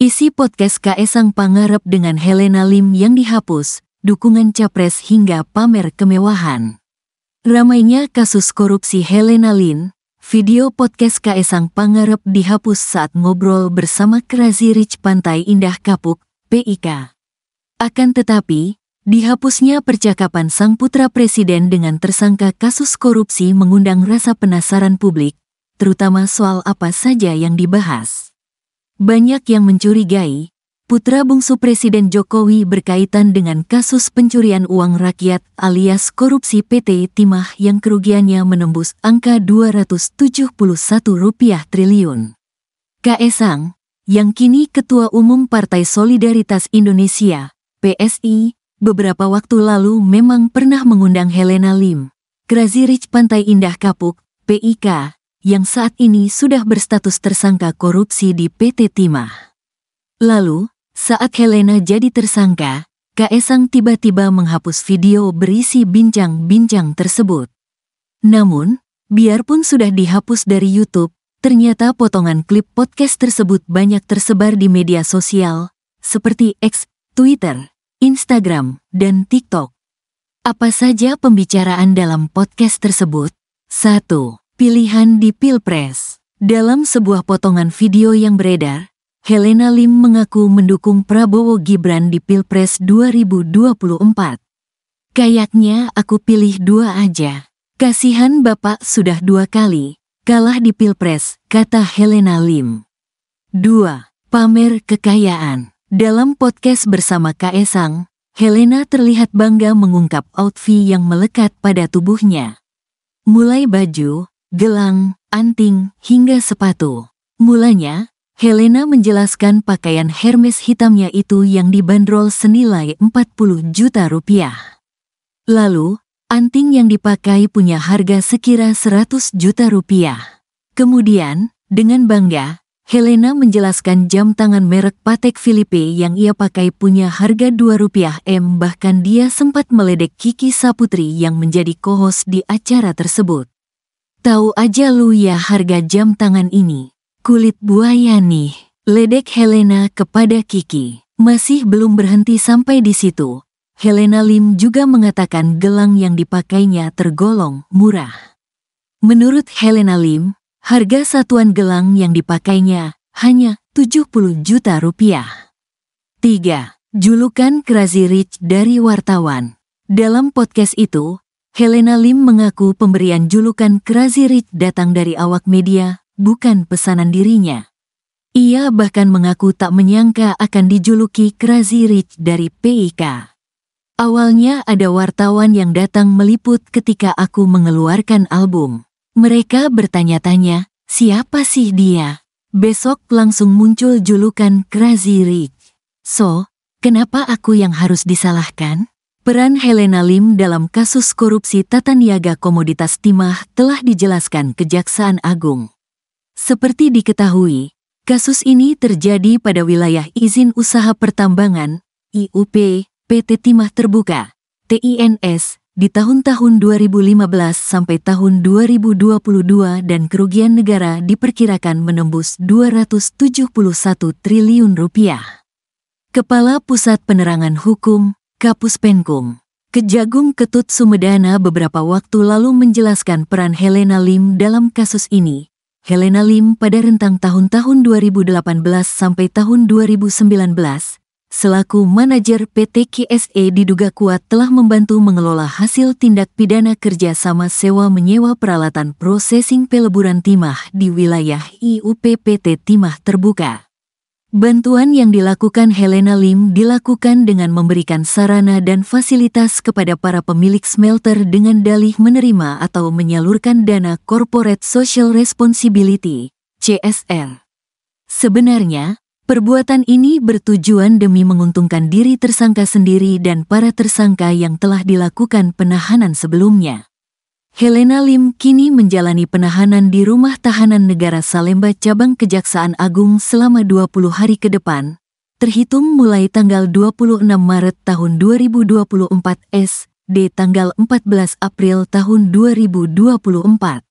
Isi podcast Kaesang Pangarep dengan Helena Lim yang dihapus, dukungan capres hingga pamer kemewahan. Ramainya kasus korupsi Helena Lim, video podcast Kaesang Pangarep dihapus saat ngobrol bersama Crazy Rich Pantai Indah Kapuk, PIK. Akan tetapi, dihapusnya percakapan sang putra presiden dengan tersangka kasus korupsi mengundang rasa penasaran publik, terutama soal apa saja yang dibahas. Banyak yang mencurigai, putra bungsu Presiden Jokowi berkaitan dengan kasus pencurian uang rakyat alias korupsi PT Timah yang kerugiannya menembus angka Rp271 triliun. Kaesang, yang kini Ketua Umum Partai Solidaritas Indonesia, PSI, beberapa waktu lalu memang pernah mengundang Helena Lim, Rich Pantai Indah Kapuk, PIK, yang saat ini sudah berstatus tersangka korupsi di PT Timah. Lalu, saat Helena jadi tersangka, Kaesang tiba-tiba menghapus video berisi bincang-bincang tersebut. Namun, biarpun sudah dihapus dari YouTube, ternyata potongan klip podcast tersebut banyak tersebar di media sosial, seperti X, Twitter, Instagram, dan TikTok. Apa saja pembicaraan dalam podcast tersebut? 1 pilihan di Pilpres. Dalam sebuah potongan video yang beredar, Helena Lim mengaku mendukung Prabowo Gibran di Pilpres 2024. Kayaknya aku pilih dua aja. Kasihan Bapak sudah dua kali, kalah di Pilpres, kata Helena Lim. 2. Pamer kekayaan. Dalam podcast bersama Kaesang, Helena terlihat bangga mengungkap outfit yang melekat pada tubuhnya. Mulai baju, gelang, anting, hingga sepatu. Mulanya, Helena menjelaskan pakaian Hermes hitamnya itu yang dibanderol senilai 40 juta rupiah. Lalu, anting yang dipakai punya harga sekira 100 juta rupiah. Kemudian, dengan bangga, Helena menjelaskan jam tangan merek Patek Philippe yang ia pakai punya harga 2 rupiah M bahkan dia sempat meledek Kiki Saputri yang menjadi co-host di acara tersebut. Tahu aja lu ya harga jam tangan ini. Kulit buaya nih. Ledek Helena kepada Kiki. Masih belum berhenti sampai di situ. Helena Lim juga mengatakan gelang yang dipakainya tergolong murah. Menurut Helena Lim, harga satuan gelang yang dipakainya hanya 70 juta rupiah. 3. Julukan Crazy Rich dari wartawan. Dalam podcast itu, Helena Lim mengaku pemberian julukan Crazy Rich datang dari awak media, bukan pesanan dirinya. Ia bahkan mengaku tak menyangka akan dijuluki Crazy Rich dari PIK. Awalnya ada wartawan yang datang meliput ketika aku mengeluarkan album. Mereka bertanya-tanya, siapa sih dia? Besok langsung muncul julukan Crazy Rich. So, kenapa aku yang harus disalahkan? Peran Helena Lim dalam kasus korupsi tata niaga komoditas timah telah dijelaskan Kejaksaan Agung. Seperti diketahui, kasus ini terjadi pada wilayah izin usaha pertambangan IUP PT Timah Terbuka TINS di tahun-tahun 2015 sampai tahun 2022 dan kerugian negara diperkirakan menembus 271 triliun rupiah. Kepala Pusat Penerangan Hukum Kapus Penkum. Kejagung Ketut Sumedana beberapa waktu lalu menjelaskan peran Helena Lim dalam kasus ini. Helena Lim pada rentang tahun-tahun 2018 sampai tahun 2019, selaku manajer PT KSE diduga kuat telah membantu mengelola hasil tindak pidana kerjasama sewa-menyewa peralatan processing peleburan timah di wilayah IUP PT Timah Terbuka. Bantuan yang dilakukan Helena Lim dilakukan dengan memberikan sarana dan fasilitas kepada para pemilik smelter dengan dalih menerima atau menyalurkan dana Corporate Social Responsibility (CSR). Sebenarnya, perbuatan ini bertujuan demi menguntungkan diri tersangka sendiri dan para tersangka yang telah dilakukan penahanan sebelumnya. Helena Lim kini menjalani penahanan di Rumah Tahanan Negara Salemba Cabang Kejaksaan Agung selama 20 hari ke depan, terhitung mulai tanggal 26 Maret tahun 2024 S, D tanggal 14 April tahun 2024.